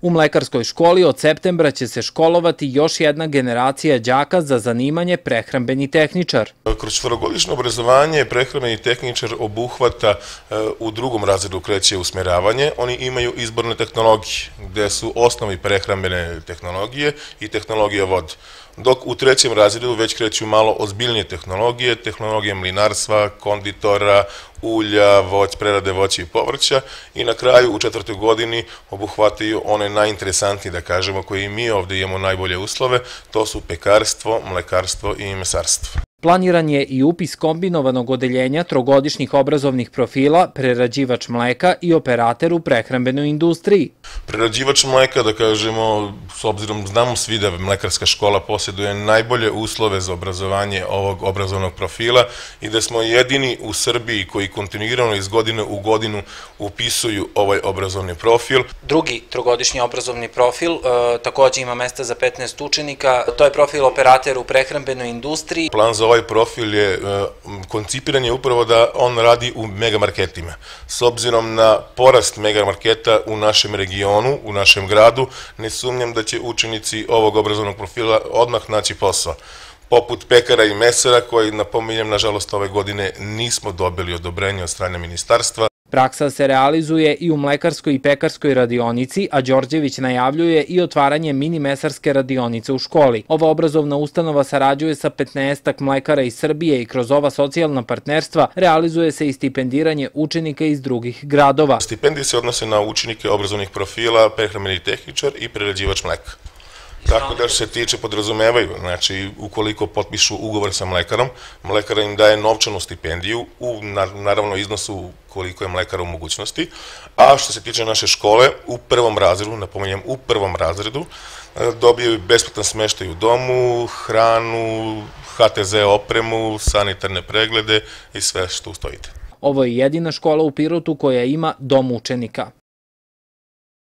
U mlekarskoj školi od septembra će se školovati još jedna generacija đaka za zanimanje prehrambeni tehničar. Kroz četvorogodišnje obrazovanje prehrambeni tehničar obuhvata e, u drugom razredu kreće usmeravanje. Oni imaju izborne tehnologije gde su osnovi prehrambene tehnologije i tehnologija vode dok u trećem razredu već kreću malo ozbiljnije tehnologije, tehnologije mlinarstva, konditora, ulja, voć, prerade voća i povrća i na kraju u četvrtoj godini obuhvataju one onaj najinteresantniji, da kažemo, koji mi ovde imamo najbolje uslove, to su pekarstvo, mlekarstvo i mesarstvo. Planiran je i upis kombinovanog odeljenja trogodišnjih obrazovnih profila, prerađivač mleka i operater u prehrambenoj industriji. Prerađivač mleka, da kažemo, s obzirom znamo svi da mlekarska škola posjeduje najbolje uslove za obrazovanje ovog obrazovnog profila i da smo jedini u Srbiji koji kontinuirano iz godine u godinu upisuju ovaj obrazovni profil. Drugi trogodišnji obrazovni profil e, takođe ima mesta za 15 učenika, to je profil operater u prehrambenoj industriji. Plan za ovaj profil je, e, koncipiran je upravo da on radi u megamarketima. S obzirom na porast megamarketa u našem regionu, u našem gradu, ne sumnjam da će učenici ovog obrazovnog profila odmah naći posao poput pekara i mesara koji, napominjem, nažalost ove godine nismo dobili odobrenje od strane ministarstva. Praksa se realizuje i u mlekarskoj i pekarskoj radionici, a Đorđević najavljuje i otvaranje mini mesarske radionice u školi. Ova obrazovna ustanova sarađuje sa 15 ak mlekara iz Srbije i kroz ova socijalna partnerstva realizuje se i stipendiranje učenika iz drugih gradova. Stipendije se odnose na učenike obrazovnih profila, prehramenih tehničar i prerađivač mleka. Tako da se tiče podrazumevaju, znači ukoliko potpišu ugovor sa mlekarom, mlekara im daje novčanu stipendiju u naravno iznosu koliko je mlekara u mogućnosti, a što se tiče naše škole, u prvom razredu, napominjem u prvom razredu, e, dobiju besplatan smeštaj u domu, hranu, HTZ opremu, sanitarne preglede i sve što ustojite. Ovo je jedina škola u Pirotu koja ima dom učenika.